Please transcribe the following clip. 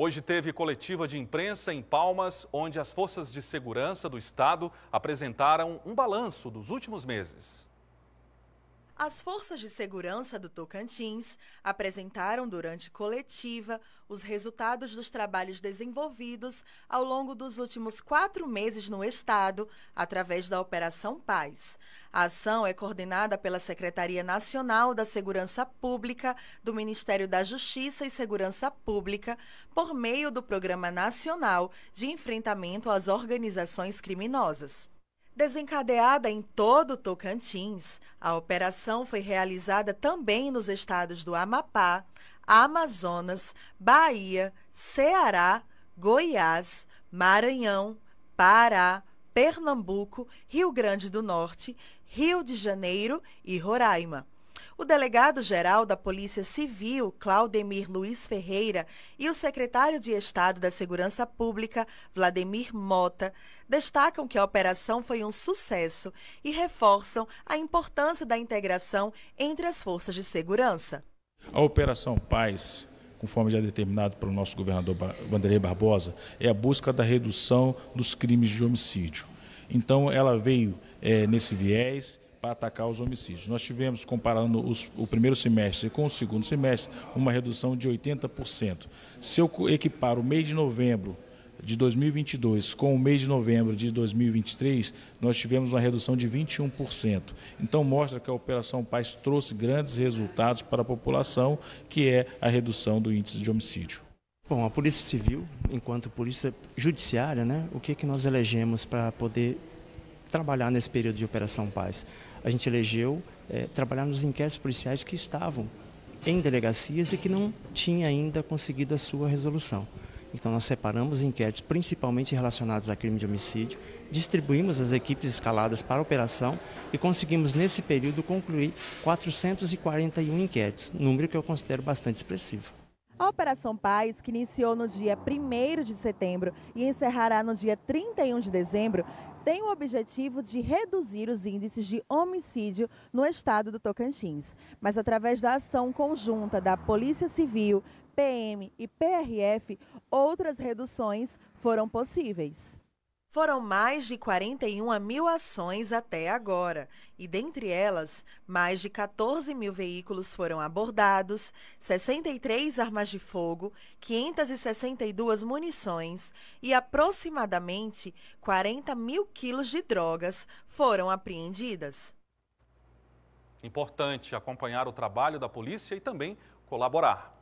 Hoje teve coletiva de imprensa em Palmas, onde as forças de segurança do Estado apresentaram um balanço dos últimos meses. As forças de segurança do Tocantins apresentaram durante coletiva os resultados dos trabalhos desenvolvidos ao longo dos últimos quatro meses no Estado, através da Operação Paz. A ação é coordenada pela Secretaria Nacional da Segurança Pública do Ministério da Justiça e Segurança Pública, por meio do Programa Nacional de Enfrentamento às Organizações Criminosas. Desencadeada em todo o Tocantins, a operação foi realizada também nos estados do Amapá, Amazonas, Bahia, Ceará, Goiás, Maranhão, Pará, Pernambuco, Rio Grande do Norte, Rio de Janeiro e Roraima. O delegado-geral da Polícia Civil, Claudemir Luiz Ferreira, e o secretário de Estado da Segurança Pública, Vladimir Mota, destacam que a operação foi um sucesso e reforçam a importância da integração entre as forças de segurança. A Operação Paz conforme já determinado pelo nosso governador Vanderlei Barbosa, é a busca da redução dos crimes de homicídio. Então, ela veio é, nesse viés para atacar os homicídios. Nós tivemos, comparando os, o primeiro semestre com o segundo semestre, uma redução de 80%. Se eu equipar o mês de novembro de 2022 com o mês de novembro de 2023, nós tivemos uma redução de 21%. Então mostra que a Operação Paz trouxe grandes resultados para a população, que é a redução do índice de homicídio. Bom, a Polícia Civil, enquanto Polícia Judiciária, né, o que, é que nós elegemos para poder trabalhar nesse período de Operação Paz. A gente elegeu é, trabalhar nos inquéritos policiais que estavam em delegacias e que não tinha ainda conseguido a sua resolução. Então nós separamos inquéritos principalmente relacionados a crime de homicídio, distribuímos as equipes escaladas para a operação e conseguimos nesse período concluir 441 inquéritos, número que eu considero bastante expressivo. A Operação Paz, que iniciou no dia 1 de setembro e encerrará no dia 31 de dezembro, tem o objetivo de reduzir os índices de homicídio no estado do Tocantins. Mas através da ação conjunta da Polícia Civil, PM e PRF, outras reduções foram possíveis. Foram mais de 41 mil ações até agora, e dentre elas, mais de 14 mil veículos foram abordados, 63 armas de fogo, 562 munições e aproximadamente 40 mil quilos de drogas foram apreendidas. Importante acompanhar o trabalho da polícia e também colaborar.